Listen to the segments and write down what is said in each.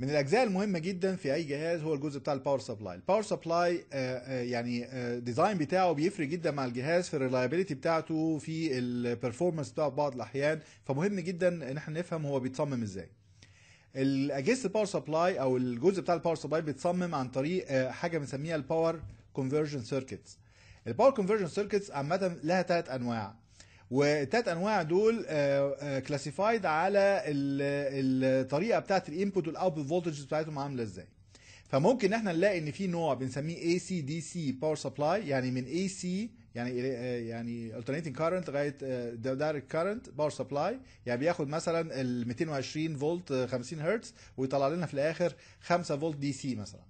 من الاجزاء المهمه جدا في اي جهاز هو الجزء بتاع الباور سبلاي الباور سبلاي يعني ديزاين آه، بتاعه بيفرق جدا مع الجهاز في الريلايبيليتي بتاعته في البرفورمانس بتاعه بعض الاحيان فمهم جدا ان احنا نفهم هو بيتصمم ازاي الاجهزه الباور سبلاي او الجزء بتاع الباور سبلاي بيتصمم عن طريق آه، حاجه بنسميها الباور كونفرجن سيركتس الباور كونفرجن سيركتس عامه لها ثلاث انواع والتلات انواع دول كلاسيفايد آه، آه، على الطريقه بتاعت الانبوت والاوتبوت فولتج بتاعتهم عامله ازاي فممكن احنا نلاقي ان في نوع بنسميه اي سي دي سي باور سبلاي يعني من اي سي يعني آه، يعني alternating current لغايه دايركت كارنت باور سبلاي يعني بياخد مثلا ال 220 فولت 50 هرتز ويطلع لنا في الاخر 5 فولت دي سي مثلا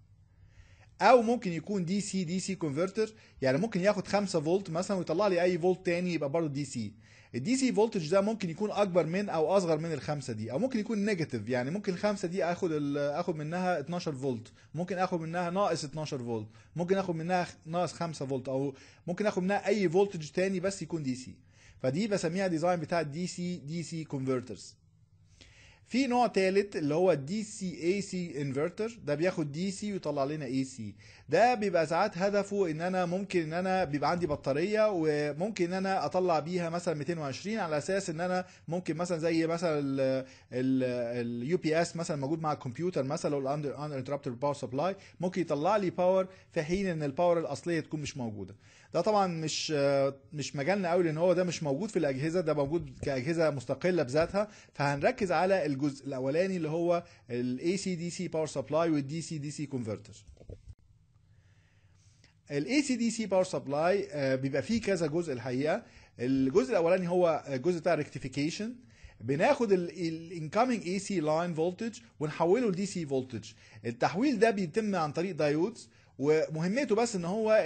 او ممكن يكون دي سي دي سي كونفرتر يعني ممكن ياخد 5 فولت مثلا ويطلع لي اي فولت تاني يبقى برضه دي سي الدي سي فولتج ده ممكن يكون اكبر من او اصغر من الخمسه دي او ممكن يكون نيجاتيف يعني ممكن الخمسه دي اخد اخد منها 12 فولت ممكن اخد منها ناقص 12 فولت ممكن اخد منها ناقص 5 فولت او ممكن اخد منها اي فولتج تاني بس يكون دي سي فدي بسميها ديزاين بتاع دي سي دي سي كونفرترز في نوع ثالث اللي هو دي سي اي سي انفرتر ده بياخد دي سي ويطلع لنا اي سي ده بيبقى ساعات هدفه ان انا ممكن ان انا بيبقى عندي بطاريه وممكن ان انا اطلع بيها مثلا 220 على اساس ان انا ممكن مثلا زي مثلا اليو بي اس مثلا موجود مع الكمبيوتر مثلا او الاندر انتربتر باور سبلاي ممكن يطلع لي باور في حين ان الباور الاصليه تكون مش موجوده ده طبعا مش مش مجالنا قوي لان هو ده مش موجود في الاجهزه ده موجود كاجهزه مستقله بذاتها فهنركز على الجزء الاولاني اللي هو الاي سي دي سي باور سبلاي والدي سي دي سي كونفرتر الاي سي دي سي باور سبلاي بيبقى فيه كذا جزء الحقيقه الجزء الاولاني هو الجزء بتاع الريكتيفيكيشن بناخد الانكمنج اي سي لاين فولتج ونحوله لدي سي فولتج التحويل ده بيتم عن طريق دايودز ومهمته بس ان هو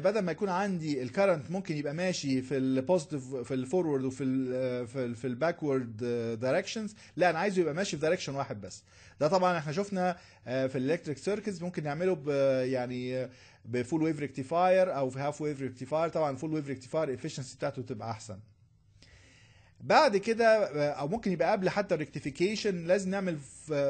بدل ما يكون عندي الكرنت ممكن يبقى ماشي في البوزيتيف في الفورورد وفي الـ في, الـ في الباكورد دايركشنز لا انا عايزه يبقى ماشي في دايركشن واحد بس ده طبعا احنا شفنا آه، في الالكتريك سيركتس ممكن نعمله يعني بفول ويف ريكتيفاير او في هاف ويف ريكتيفاير طبعا فول ويف ريكتيفاير الافشنسي بتاعته تبقى احسن بعد كده آه، او ممكن يبقى قبل حتى الريكتيفيكيشن لازم نعمل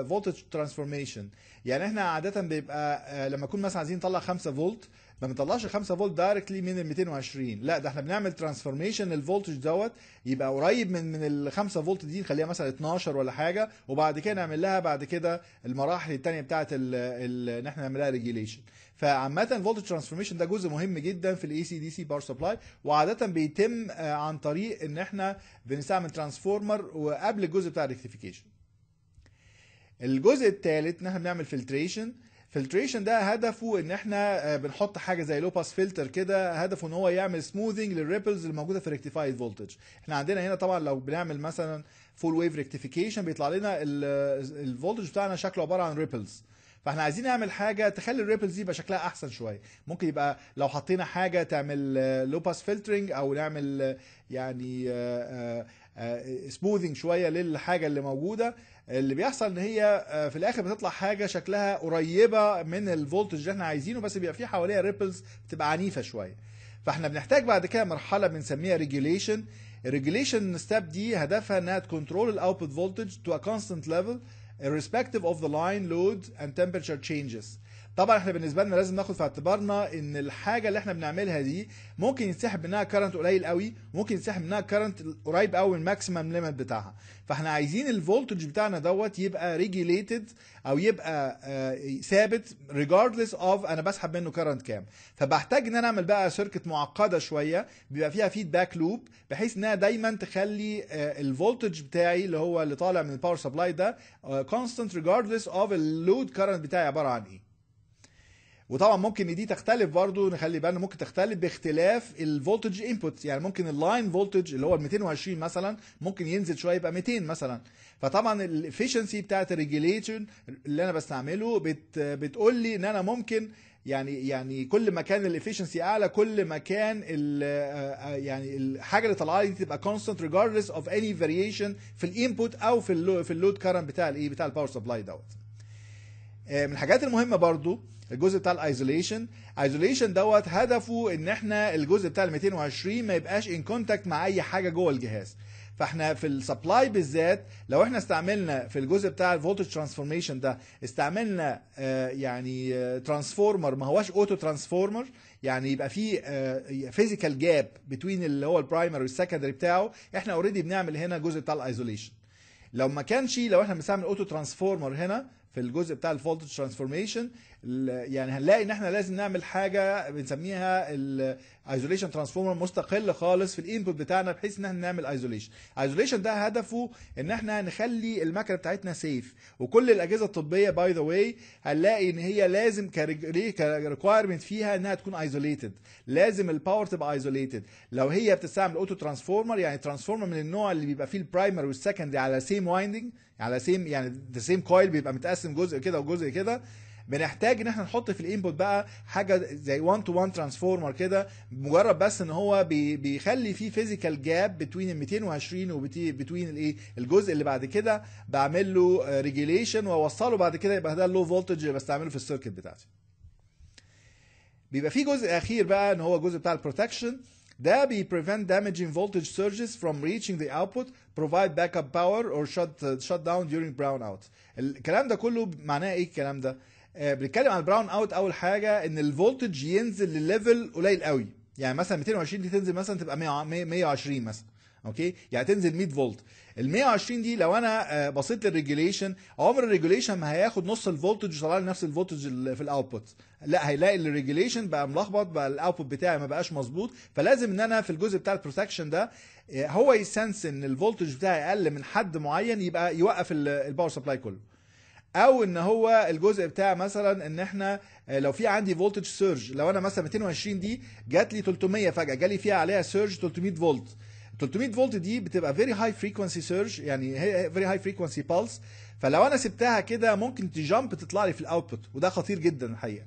فولتج ترانسفورميشن يعني احنا عاده بيبقى آه، لما نكون مثلا عايزين نطلع 5 فولت ما بنطلعش 5 فولت دايركتلي من ال 220 لا ده احنا بنعمل ترانسفورميشن الفولتج دوت يبقى قريب من من ال 5 فولت دي نخليها مثلا 12 ولا حاجه وبعد كده نعمل لها بعد كده المراحل الثانيه بتاعه ان احنا نعملها ريجيليشن فعامه الفولتج ترانسفورميشن ده جزء مهم جدا في الاي سي دي سي باور سبلاي وعاده بيتم آه، عن طريق ان احنا بنستعمل ترانسفورمر وقبل الجزء بتاع الريكتيفيكيشن الجزء الثالث ان احنا بنعمل فلتريشن فلتريشن ده هدفه ان احنا آه، بنحط حاجه زي لو باس فلتر كده هدفه ان هو يعمل سموذنج للريبلز اللي موجوده في ريكتيفايد فولتج احنا عندنا هنا طبعا لو بنعمل مثلا فول ويف ريكتيفيكيشن بيطلع لنا الفولتج بتاعنا شكله عباره عن ريبلز فاحنا عايزين نعمل حاجه تخلي الريبلز دي يبقى شكلها احسن شويه ممكن يبقى لو حطينا حاجه تعمل لو باس فلترنج او نعمل آه، يعني سموذنج آه، شويه للحاجه اللي موجوده اللي بيحصل ان هي آه، في الاخر بتطلع حاجه شكلها قريبه من الفولتج اللي احنا عايزينه بس بيبقى في حواليها ريبلز بتبقى عنيفه شويه فاحنا بنحتاج بعد كده مرحله بنسميها ريجوليشن الريجوليشن ستيب دي هدفها انها تكنترول الاوتبوت فولتج تو ا كونستنت ليفل irrespective of the line load and temperature changes طبعا احنا بالنسبه لنا لازم ناخد في اعتبارنا ان الحاجه اللي احنا بنعملها دي ممكن يتسحب منها كرنت قليل قوي ممكن يتسحب منها كرنت قريب قوي من الماكسيمم ليميت بتاعها فاحنا عايزين الفولتج بتاعنا دوت يبقى ريجيليتد او يبقى آه، ثابت ريجاردلس اوف انا بسحب منه كرنت كام فبحتاج ان انا اعمل بقى سيركت معقده شويه بيبقى فيها فيدباك لوب بحيث انها دايما تخلي آه، الفولتج بتاعي اللي هو اللي طالع من الباور سبلاي ده كونستنت ريجاردلس اوف اللود كرنت بتاعي عباره عن ايه وطبعا ممكن دي تختلف برضو نخلي بالنا ممكن تختلف باختلاف الفولتج انبوت يعني ممكن اللاين فولتج اللي هو ال 220 مثلا ممكن ينزل شويه يبقى 200 مثلا فطبعا الافشنسي بتاعت الريجيليشن اللي انا بستعمله بت بتقول لي ان انا ممكن يعني يعني كل ما كان الافشنسي اعلى كل ما كان آه، يعني الحاجه اللي طالعه لي تبقى كونستنت ريجاردلس اوف اني فاريشن في الانبوت او في في اللود كرنت بتاع الايه بتاع الباور سبلاي دوت آه، من الحاجات المهمه برضو الجزء بتاع الايزوليشن ايزوليشن دوت هدفه ان احنا الجزء بتاع ال 220 ما يبقاش ان كونتاكت مع اي حاجه جوه الجهاز فاحنا في السبلاي بالذات لو احنا استعملنا في الجزء بتاع الفولتج ترانسفورميشن ده استعملنا آه يعني ترانسفورمر آه، ما هواش اوتو ترانسفورمر يعني يبقى في فيزيكال جاب بتوين اللي هو البرايمري والسكندري بتاعه احنا اوريدي بنعمل هنا الجزء بتاع الايزوليشن لو ما كانش لو احنا بنستعمل اوتو ترانسفورمر هنا في الجزء بتاع الفولتج ترانسفورميشن يعني هنلاقي ان احنا لازم نعمل حاجه بنسميها الايزوليشن ترانسفورمر مستقل خالص في الانبوت بتاعنا بحيث ان احنا نعمل ايزوليشن ايزوليشن ده هدفه ان احنا نخلي المكنه بتاعتنا سيف وكل الاجهزه الطبيه باي ذا واي هنلاقي ان هي لازم كريكوايرمنت فيها انها تكون ايزوليتد لازم الباور تبقى ايزوليتد لو هي بتستعمل اوتو ترانسفورمر يعني ترانسفورمر من النوع اللي بيبقى فيه البرايمري والسكندري على سيم وايندنج على سيم يعني ذا سيم كويل بيبقى متقسم جزء كده وجزء كده بنحتاج ان احنا نحط في الانبوت بقى حاجه زي 1 تو 1 ترانسفورمر كده مجرد بس ان هو بي بيخلي فيه فيزيكال جاب بتوين ال 220 وبتوين الايه الجزء اللي بعد كده بعمل له ريجيليشن واوصله بعد كده يبقى ده اللو فولتج بستعمله في السيركت بتاعتي بيبقى في جزء اخير بقى ان هو الجزء بتاع البروتكشن ده بي prevent damaging voltage surges from reaching the output provide backup power or shut shut down during brownout الكلام ده كله معناه ايه الكلام ده آه، بنتكلم عن البراون اوت اول حاجه ان الفولتج ينزل لليفل قليل قوي يعني مثلا 220 دي تنزل مثلا تبقى 120 مثلا اوكي يعني تنزل 100 فولت ال 120 دي لو انا آه، بصيت للريجوليشن عمر الريجوليشن ما هياخد نص الفولتج وطلع لي نفس الفولتج في الاوتبوت لا هيلاقي الريجوليشن بقى ملخبط بقى الاوتبوت بتاعي ما بقاش مظبوط فلازم ان انا في الجزء بتاع البروتكشن ده آه، هو يسنس ان الفولتج بتاعي اقل من حد معين يبقى يوقف الباور سبلاي كله او ان هو الجزء بتاع مثلا ان احنا آه، لو في عندي فولتج سيرج لو انا مثلا 220 دي جات لي 300 فجاه جالي فيها عليها سيرج 300 فولت 300 فولت دي بتبقى فيري هاي فريكونسي سيرج يعني هي فيري هاي فريكونسي بالس فلو انا سبتها كده ممكن تجامب تطلع لي في الاوتبوت وده خطير جدا الحقيقه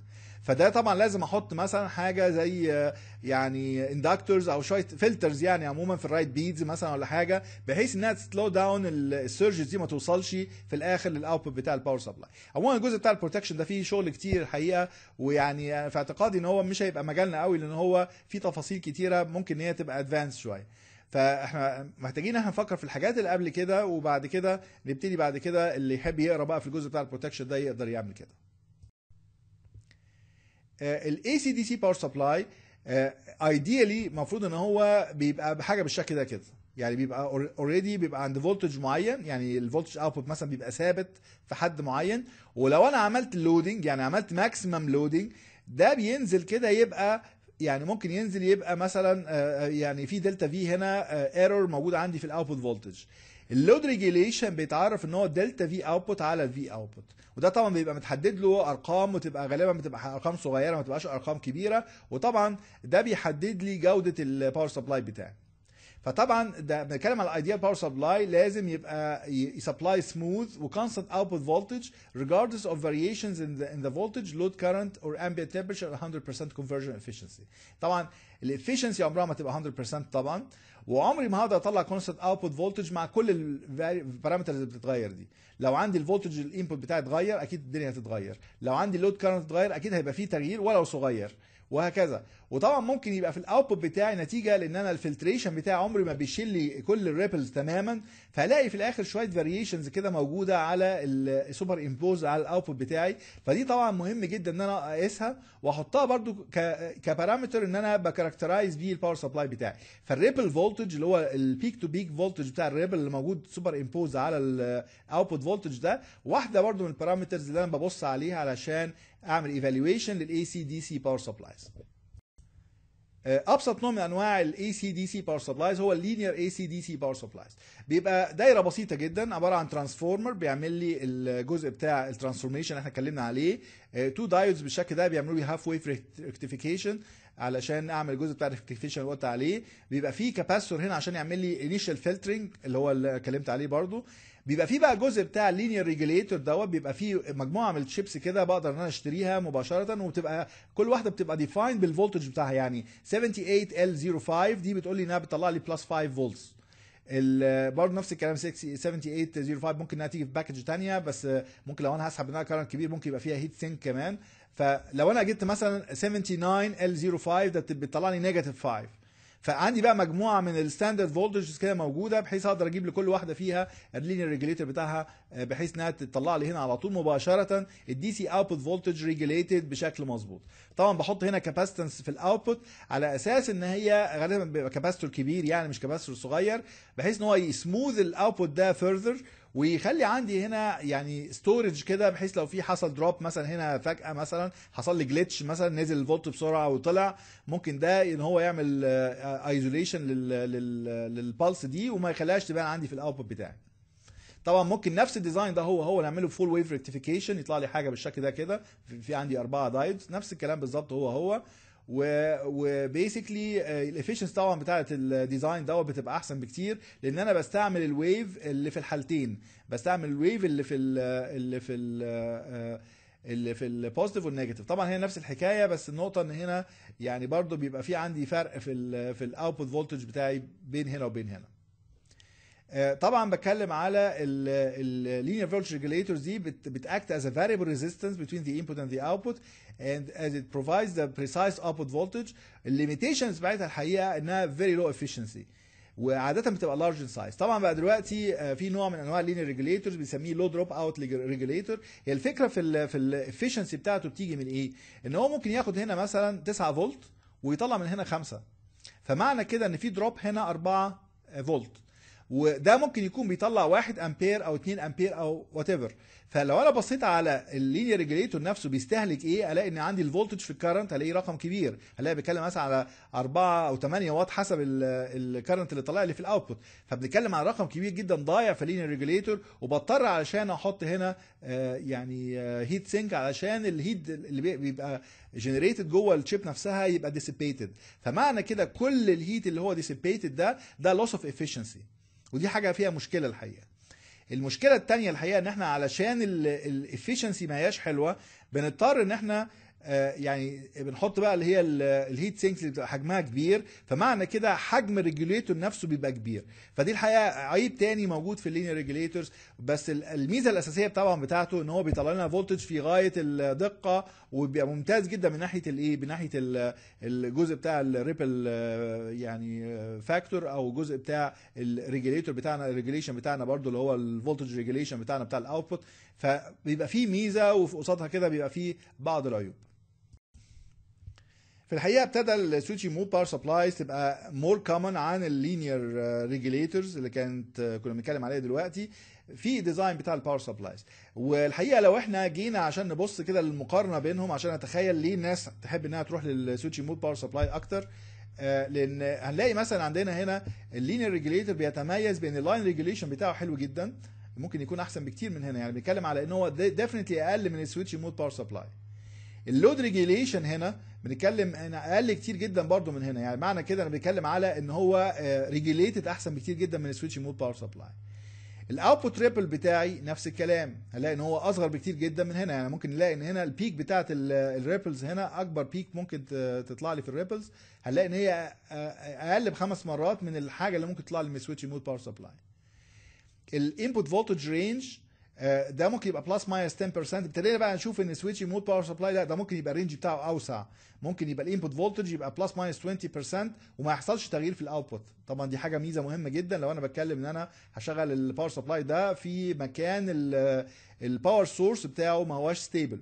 فده طبعا لازم احط مثلا حاجه زي يعني اندكتورز او شويه فلترز يعني عموما في الرايت بيدز مثلا ولا حاجه بحيث انها تسلو داون السيرجز دي ما توصلش في الاخر للاوتبوت بتاع الباور سبلاي عموما الجزء بتاع البروتكشن ده فيه شغل كتير الحقيقه ويعني في اعتقادي ان هو مش هيبقى مجالنا قوي لان هو فيه تفاصيل كتيره ممكن ان هي تبقى ادفانس شويه فاحنا محتاجين احنا نفكر في الحاجات اللي قبل كده وبعد كده نبتدي بعد كده اللي يحب يقرا بقى في الجزء بتاع البروتكشن ده يقدر يعمل كده الاي سي دي سي باور سبلاي ايديالي المفروض ان هو بيبقى بحاجه بالشكل ده كده يعني بيبقى اوريدي بيبقى عند فولتج معين يعني الفولتج اوتبوت مثلا بيبقى ثابت في حد معين ولو انا عملت لودنج يعني عملت ماكسيمم لودنج ده بينزل كده يبقى يعني ممكن ينزل يبقى مثلا آه، آه، يعني في دلتا في هنا ايرور آه، موجود عندي في الاوتبوت فولتج اللود ريجيليشن بيتعرف ان هو دلتا في اوتبوت على الفي اوتبوت وده طبعا بيبقى متحدد له ارقام وتبقى غالبا بتبقى ارقام صغيره ما تبقاش ارقام كبيره وطبعا ده بيحدد لي جوده الباور سبلاي بتاعي فطبعا ده بنتكلم على الايديال باور سبلاي لازم يبقى يسبلاي سموث وكونستانت اوتبوت فولتج regardless of variations in the in the voltage load current or ambient temperature 100% conversion efficiency طبعا الافشنسي عمرها ما تبقى 100% طبعا وعمري ما هقدر اطلع كونستانت اوتبوت فولتج مع كل البارامترز اللي بتتغير دي لو عندي الفولتج الانبوت بتاعي اتغير اكيد الدنيا هتتغير لو عندي اللود كارنت اتغير اكيد هيبقى فيه تغيير ولو صغير وهكذا وطبعا ممكن يبقى في الاوتبوت بتاعي نتيجه لان انا الفلتريشن بتاعي عمري ما بيشيل لي كل الريبلز تماما فهلاقي في الاخر شويه فاريشنز كده موجوده على السوبر امبوز على الاوتبوت بتاعي فدي طبعا مهم جدا ان انا اقيسها واحطها برده كبارامتر ان انا بكاركترايز بيه الباور سبلاي بتاعي فالريبل فولتج اللي هو البيك تو بيك فولتج بتاع الريبل اللي موجود سوبر امبوز على الاوتبوت فولتج ده واحده برده من البارامترز اللي انا ببص عليها علشان اعمل ايفالويشن للاي سي دي سي باور سبلايز ابسط نوع من انواع الاي سي دي سي باور سبلايز هو اللينير اي سي دي سي باور سبلايز بيبقى دايره بسيطه جدا عباره عن ترانسفورمر بيعمل لي الجزء بتاع الترانسفورميشن اللي احنا اتكلمنا عليه تو آه، دايودز بالشكل ده بيعملوا لي هاف ويف ريكتيفيكيشن علشان اعمل الجزء بتاع الريكتيفيكيشن اللي قلت عليه بيبقى فيه كاباسيتور هنا عشان يعمل لي انيشال فلترنج اللي هو اللي اتكلمت عليه برضو بيبقى فيه بقى جزء بتاع اللينير ريجوليتور دوت بيبقى فيه مجموعه من الشيبس كده بقدر ان انا اشتريها مباشره وبتبقى كل واحده بتبقى ديفايند بالفولتج بتاعها يعني 78L05 دي بتقول لي انها بتطلع لي بلس 5 فولتس برضه نفس الكلام 7805 ممكن انها تيجي في باكج ثانيه بس ممكن لو انا هسحب منها كارنت كبير ممكن يبقى فيها هيت سينك كمان فلو انا جبت مثلا 79L05 ده بتطلع لي نيجاتيف 5 فعندي بقى مجموعه من الستاندرد فولتجز كده موجوده بحيث اقدر اجيب لكل واحده فيها اللينير ريجليتر بتاعها آه، بحيث انها تطلع لي هنا على طول مباشره الدي سي اوتبوت فولتج ريجوليتد بشكل مظبوط طبعا بحط هنا كاباسيتنس في الاوتبوت على اساس ان هي غالبا بيبقى كاباسيتور كبير يعني مش كاباستور صغير بحيث ان هو يسموذ الاوتبوت ده فurther ويخلي عندي هنا يعني ستورج كده بحيث لو في حصل دروب مثلا هنا فجاه مثلا حصل لي جليتش مثلا نزل الفولت بسرعه وطلع ممكن ده ان هو يعمل ايزوليشن آه، للبلس دي وما يخليهاش تبان عندي في الاوتبوت بتاعي طبعا ممكن نفس الديزاين ده هو هو نعمله فول ويف ريكتيفيكيشن يطلع لي حاجه بالشكل ده كده في عندي اربعه دايدز نفس الكلام بالظبط هو هو وبيسكلي آه، الافيشنس طبعا بتاعه الديزاين دوت بتبقى احسن بكتير لان انا بستعمل الويف اللي في الحالتين بستعمل الويف اللي في الـ اللي في الـ آه، اللي في البوزيتيف والنيجاتيف طبعا هي نفس الحكايه بس النقطه ان هنا يعني برضو بيبقى في عندي فرق في الـ في الاوتبوت فولتج بتاعي بين هنا وبين هنا آه، طبعا بتكلم على اللينير فولتج ريجوليتورز دي بتاكت از ا فاريبل ريزيستنس بتوين ذا انبوت اند ذا اوتبوت اند از ات بروفايدز ذا بريسايز اوتبوت فولتج الليميتيشنز بتاعتها الحقيقه انها فيري لو افشنسي وعاده بتبقى لارج سايز طبعا بقى دلوقتي آه، في نوع من انواع اللينير ريجوليتورز بنسميه لو دروب اوت ريجوليتور هي الفكره في الـ في الافشنسي بتاعته بتيجي من ايه ان هو ممكن ياخد هنا مثلا 9 فولت ويطلع من هنا 5 فمعنى كده ان في دروب هنا 4 فولت وده ممكن يكون بيطلع 1 امبير او 2 امبير او وات ايفر فلو انا بصيت على اللينير ريجوليتور نفسه بيستهلك ايه الاقي ان عندي الفولتج في الكرنت هلاقي رقم كبير هلاقي بيتكلم مثلا على 4 او 8 واط حسب الكرنت اللي طالع لي في الاوتبوت فبنتكلم على رقم كبير جدا ضايع في اللينير ريجوليتور وبضطر علشان احط هنا آه، يعني هيت آه، سينك علشان الهيت اللي بيبقى جنريتد جوه الشيب نفسها يبقى ديسيبيتد فمعنى كده كل الهيت اللي هو ديسيبيتد ده ده لوس اوف افشنسي ودي حاجه فيها مشكله الحقيقه المشكله التانية الحقيقه ان احنا علشان الافشنسي ما هياش حلوه بنضطر ان احنا آه، يعني بنحط بقى اللي هي الهيت سينكس اللي بتبقى حجمها كبير فمعنى كده حجم الريجوليتور نفسه بيبقى كبير فدي الحقيقه عيب تاني موجود في اللينير ريجوليتورز بس الميزه الاساسيه طبعا بتاعته ان هو بيطلع لنا فولتج في غايه الدقه وبيبقى ممتاز جدا من ناحيه الايه من ناحيه الجزء بتاع الريبل آه، يعني فاكتور آه، او الجزء بتاع الريجوليتور بتاعنا الريجوليشن بتاعنا برده اللي هو الفولتج ريجوليشن بتاعنا بتاع الاوتبوت فبيبقى فيه ميزه وفي قصادها كده بيبقى فيه بعض العيوب في الحقيقه ابتدى السويتشي مو باور سبلايز تبقى مور كومن عن اللينير ريجليترز آه، اللي كانت آه، كنا بنتكلم عليها دلوقتي في ديزاين بتاع الباور سبلايز والحقيقه لو احنا جينا عشان نبص كده للمقارنه بينهم عشان اتخيل ليه الناس تحب انها تروح للسويتشي مود باور سبلاي اكتر آه، لان هنلاقي مثلا عندنا هنا اللينير ريجليتر بيتميز بان اللاين ريجوليشن بتاعه حلو جدا ممكن يكون احسن بكتير من هنا يعني بنتكلم على ان هو ديفنتلي اقل من السويتش مود باور سبلاي اللود ريجليشن هنا بنتكلم انا اقل كتير جدا برضو من هنا يعني معنى كده انا بنتكلم على ان هو ريجليتد آه، احسن بكتير جدا من السويتش مود باور سبلاي الاوتبوت ريبل بتاعي نفس الكلام هلاقي ان هو اصغر بكتير جدا من هنا يعني ممكن نلاقي ان هنا البيك بتاعه الريبلز هنا اكبر بيك ممكن تطلع لي في الريبلز هنلاقي ان هي آه، آه، اقل بخمس مرات من الحاجه اللي ممكن تطلع لي من السويتش مود باور سبلاي الانبوت فولتج رينج آه، ده ممكن يبقى بلس ماينس 10% ابتدينا بقى نشوف ان سويتش مود باور سبلاي لا ده ممكن يبقى الرينج بتاعه اوسع ممكن يبقى الانبوت فولتج يبقى بلس ماينس 20% وما يحصلش تغيير في الاوتبوت طبعا دي حاجه ميزه مهمه جدا لو انا بتكلم ان انا هشغل الباور سبلاي ده في مكان الباور سورس بتاعه ما هواش ستيبل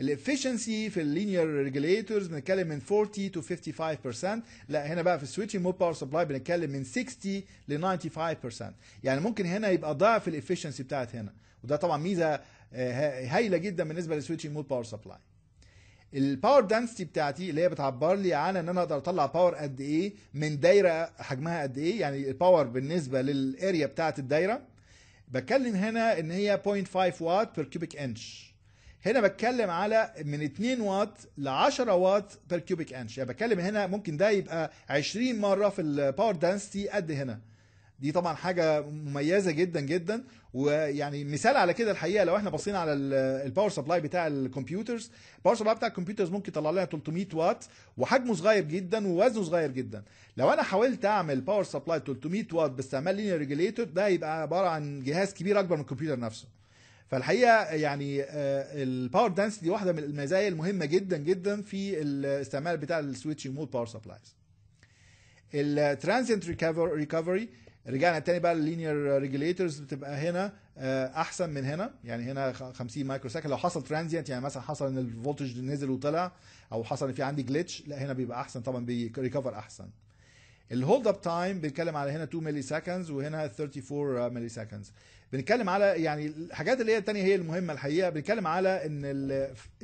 الافشنسي في اللينير ريجليتورز بنتكلم من 40 to 55% لا هنا بقى في السويتشنج مود باور سبلاي بنتكلم من 60 ل 95% يعني ممكن هنا يبقى ضعف الافشنسي بتاعت هنا وده طبعا ميزه آه، هايله جدا بالنسبه للسويتشنج مود باور سبلاي الباور دانستي بتاعتي اللي هي بتعبر لي عن ان انا اقدر اطلع باور قد ايه من دايره حجمها قد ايه يعني الباور بالنسبه للاريا بتاعت الدايره بتكلم هنا ان هي 0.5 وات بير كيوبيك انش هنا بتكلم على من 2 وات ل 10 وات بير كيوبيك انش يعني بتكلم هنا ممكن ده يبقى 20 مره في الباور دانستي قد هنا دي طبعا حاجه مميزه جدا جدا ويعني مثال على كده الحقيقه لو احنا بصينا على الباور سبلاي بتاع الكمبيوترز الباور سبلاي بتاع الكمبيوترز ممكن يطلع لنا 300 وات وحجمه صغير جدا ووزنه صغير جدا لو انا حاولت اعمل باور سبلاي 300 وات باستعمال لينير ريجوليتور ده يبقى عباره عن جهاز كبير اكبر من الكمبيوتر نفسه فالحقيقه يعني آه، الباور دانس دي واحده من المزايا المهمه جدا جدا في الاستعمال بتاع السويتش مود باور سبلايز الترانزنت ريكفري رجعنا تاني بقى لللينير ريجوليتورز بتبقى هنا آه، احسن من هنا يعني هنا 50 مايكرو سكند لو حصل ترانزيانت يعني مثلا حصل ان الفولتج نزل وطلع او حصل ان في عندي جليتش لا هنا بيبقى احسن طبعا بيريكفر احسن الهولد اب تايم بنتكلم على هنا 2 ملي سكندز وهنا 34 ملي سكندز بنتكلم على يعني الحاجات اللي هي الثانيه هي المهمه الحقيقه بنتكلم على ان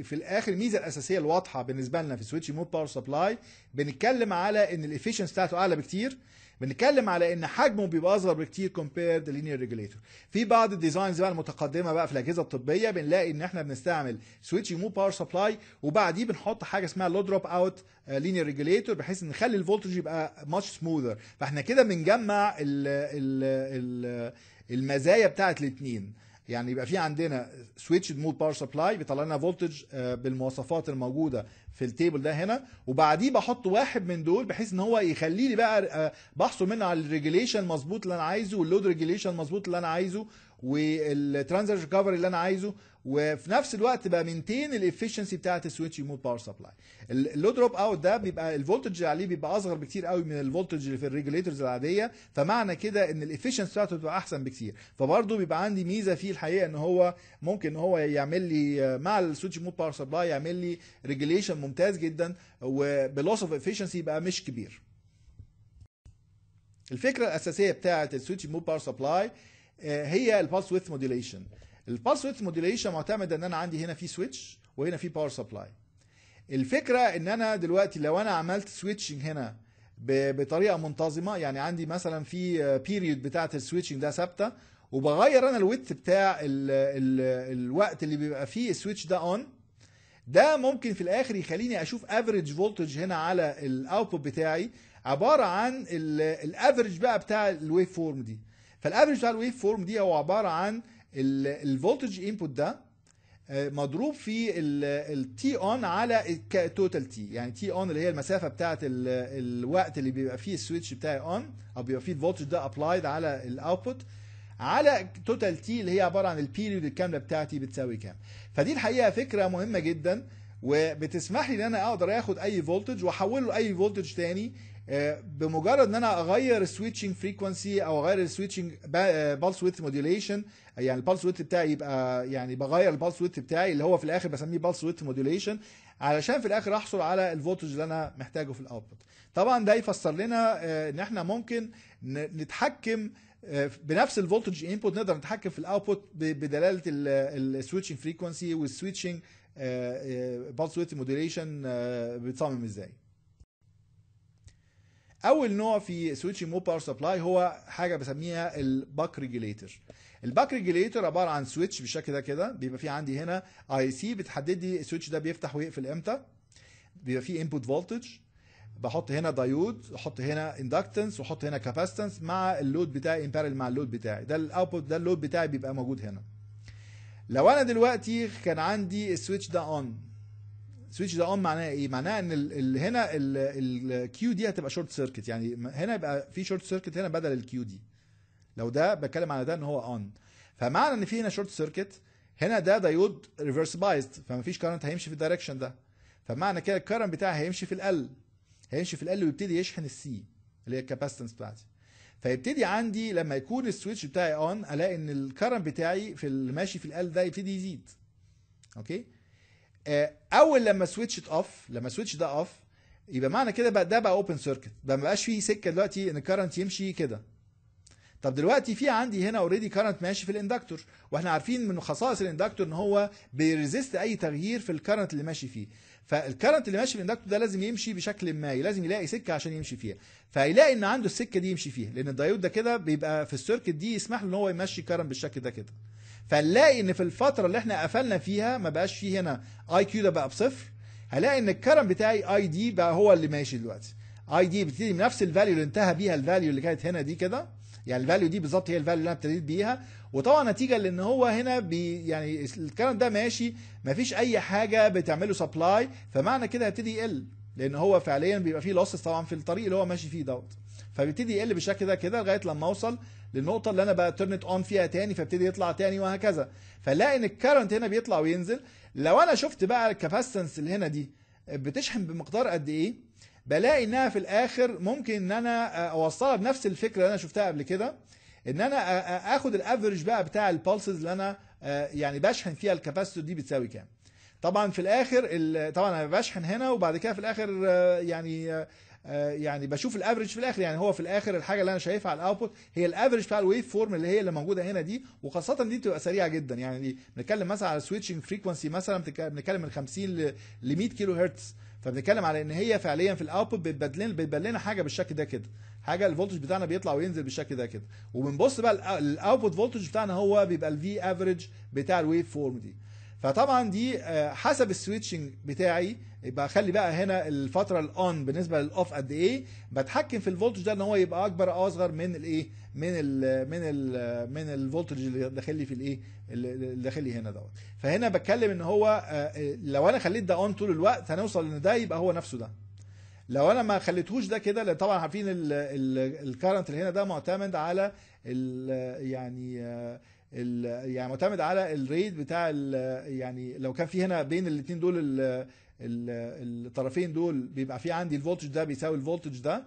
في الاخر الميزه الاساسيه الواضحه بالنسبه لنا في سويتش مود باور سبلاي بنتكلم على ان الافيشنس بتاعته اعلى بكتير بنتكلم على ان حجمه بيبقى اصغر بكتير كومبيرد لينير ريجوليتور في بعض الديزاينز بقى المتقدمه بقى في الاجهزه الطبيه بنلاقي ان احنا بنستعمل سويتش مو باور سبلاي وبعديه بنحط حاجه اسمها لو دروب اوت لينير ريجوليتور بحيث ان نخلي الفولتج يبقى ماتش سموذر فاحنا كده بنجمع ال ال ال المزايا بتاعت الاثنين يعني يبقى في عندنا سويتش مود باور سبلاي بيطلع لنا فولتج آه، بالمواصفات الموجوده في التيبل ده هنا وبعديه بحط واحد من دول بحيث ان هو يخلي لي بقى آه، بحصل منه على الريجليشن مظبوط اللي انا عايزه واللود ريجليشن مظبوط اللي انا عايزه والترانزيت ريكفري اللي انا عايزه وفي نفس الوقت منتين الافشنسي بتاعه السويتش ريموت باور سبلاي اللو دروب اوت ده بيبقى الفولتج عليه بيبقى اصغر بكتير قوي من الفولتج اللي في الريجليترز العاديه فمعنى كده ان الافشنسي بتاعته بتبقى احسن بكتير فبرضه بيبقى عندي ميزه فيه الحقيقه ان هو ممكن ان هو يعمل لي مع السويتش ريموت باور سبلاي يعمل لي ريجليشن ممتاز جدا وبلوس اوف افشنسي بقى مش كبير الفكره الاساسيه بتاعه السويتش مو باور سبلاي هي البالس ويث موديليشن البالس ويث موديليشن معتمده ان انا عندي هنا في سويتش وهنا في باور سبلاي الفكره ان انا دلوقتي لو انا عملت سويتشنج هنا بطريقه منتظمه يعني عندي مثلا في بيريود آه، بتاعه السويتشنج ده ثابته وبغير انا الويت بتاع الـ الـ الوقت اللي بيبقى فيه السويتش ده اون ده ممكن في الاخر يخليني اشوف افريج فولتج هنا على الاوتبوت بتاعي عباره عن الافريج بقى بتاع الويف فورم دي فالافريج بتاع الويف فورم دي هو عباره عن الفولتج انبوت ده آه، مضروب في التي اون على التوتال تي يعني تي اون اللي هي المسافه بتاعه الوقت اللي بيبقى فيه السويتش بتاعي اون او بيبقى فيه الفولتج ده ابلايد على الاوتبوت على توتال تي اللي هي عباره عن البيريود الكامله بتاعتي بتساوي كام فدي الحقيقه فكره مهمه جدا وبتسمح لي ان انا اقدر اخد اي فولتج واحوله لاي فولتج تاني آه، بمجرد ان انا اغير السويتشنج فريكونسي او اغير السويتشنج بالس ويث موديوليشن يعني البالس ويث بتاعي يبقى يعني بغير البالس ويث بتاعي اللي هو في الاخر بسميه بالس ويث موديوليشن علشان في الاخر احصل على الفولتج اللي انا محتاجه في الاوتبوت طبعا ده يفسر لنا آه، ان احنا ممكن نتحكم آه، بنفس الفولتج انبوت نقدر نتحكم في الاوتبوت بدلاله السويتشنج فريكونسي والسويتشنج بالس ويت موديليشن بتصمم ازاي اول نوع في سويتشنج مو باور سبلاي هو حاجه بسميها الباك ريجوليتر الباك ريجوليتر عباره عن سويتش بالشكل ده كده بيبقى في عندي هنا اي سي بتحدد لي السويتش ده بيفتح ويقفل امتى بيبقى في انبوت فولتج بحط هنا دايود احط هنا اندكتنس واحط هنا كاباستنس مع اللود بتاعي امبارل مع اللود بتاعي ده الاوتبوت ده اللود بتاعي بيبقى موجود هنا لو انا دلوقتي كان عندي السويتش ده اون سويتش ده اون معناها ايه معناها ان الـ هنا الكيو دي هتبقى شورت سيركت يعني هنا يبقى في شورت سيركت هنا بدل الكيو دي لو ده بتكلم على ده ان هو اون فمعنى ان في هنا شورت سيركت هنا ده دايود ريفرس بايست فمفيش كارنت هيمشي في الدايركشن ده فمعنى كده الكارنت بتاعي هيمشي في ال هيمشي في الال ويبتدي يشحن السي اللي هي الكاباسيتنس بتاعتي فيبتدي عندي لما يكون السويتش بتاعي اون الاقي ان الكرنت بتاعي في اللي ماشي في الال ده يبتدي يزيد اوكي آه، اول لما سويتش اوف لما سويتش ده اوف يبقى معنى كده بقى ده بقى اوبن سيركت ما بقاش فيه سكه دلوقتي ان الكرنت يمشي كده طب دلوقتي في عندي هنا اوريدي كرنت ماشي في الاندكتور واحنا عارفين من خصائص الاندكتور ان هو بيريزيست اي تغيير في الكرنت اللي ماشي فيه فالكرنت اللي ماشي في الاندكتور ده لازم يمشي بشكل ما لازم يلاقي سكه عشان يمشي فيها فهيلاقي ان عنده السكه دي يمشي فيها لان الدايود ده كده بيبقى في السيركت دي يسمح له ان هو يمشي كارنت بالشكل ده كده فنلاقي ان في الفتره اللي احنا قفلنا فيها ما بقاش فيه هنا اي كيو ده بقى بصفر هلاقي ان الكرنت بتاعي اي دي بقى هو اللي ماشي دلوقتي اي دي بتبتدي بنفس الفاليو اللي انتهى بيها الفاليو اللي كانت هنا دي كده يعني الفاليو دي بالظبط هي الفاليو اللي انا ابتديت بيها وطبعا نتيجه لان هو هنا بي يعني الكلام ده ماشي مفيش اي حاجه بتعمله سبلاي فمعنى كده هيبتدي يقل لان هو فعليا بيبقى فيه لوسز طبعا في الطريق اللي هو ماشي فيه دوت فبيبتدي يقل بالشكل ده كده لغايه لما اوصل للنقطه اللي انا بقى ترنت اون فيها تاني فابتدي يطلع تاني وهكذا فنلاقي ان الكرنت هنا بيطلع وينزل لو انا شفت بقى الكاباسيتنس اللي هنا دي بتشحن بمقدار قد ايه بلاقي انها في الاخر ممكن ان انا اوصلها بنفس الفكره اللي انا شفتها قبل كده ان انا اخد الافرج بقى بتاع البالسز اللي انا آه، يعني بشحن فيها الكاباسيتور دي بتساوي كام طبعا في الاخر طبعا انا بشحن هنا وبعد كده في الاخر آه، يعني آه، آه، يعني بشوف الافريج في الاخر يعني هو في الاخر الحاجه اللي انا شايفها على الاوتبوت هي الافريج بتاع الويف فورم اللي هي اللي موجوده هنا دي وخاصه دي بتبقى سريعه جدا يعني دي بنتكلم مثلا على سويتشنج فريكونسي مثلا بنتكلم من 50 ل 100 كيلو هرتز فبنتكلم على ان هي فعليا في الاوتبوت بتبدل بتبدل لنا حاجه بالشكل ده كده حاجه الفولتج بتاعنا بيطلع وينزل بالشكل ده كده وبنبص بقى الاوتبوت فولتج بتاعنا هو بيبقى الفي افريج بتاع الويف فورم دي فطبعا دي آه، حسب السويتشنج بتاعي يبقى اخلي بقى هنا الفتره الاون بالنسبه للاوف قد ايه بتحكم في الفولتج ده ان هو يبقى اكبر او اصغر من الايه من الـ من الـ من الفولتج اللي داخل لي في الايه اللي داخل لي هنا دوت فهنا بتكلم ان هو آه، آه، لو انا خليت ده اون طول الوقت هنوصل ان ده يبقى هو نفسه ده لو انا ما خليتهوش ده كده لان طبعا عارفين الكرنت اللي هنا ده معتمد على الـ يعني آه، الـ يعني معتمد على الريت بتاع يعني لو كان في هنا بين الاثنين دول ال الطرفين دول بيبقى في عندي الفولتج ده بيساوي الفولتج ده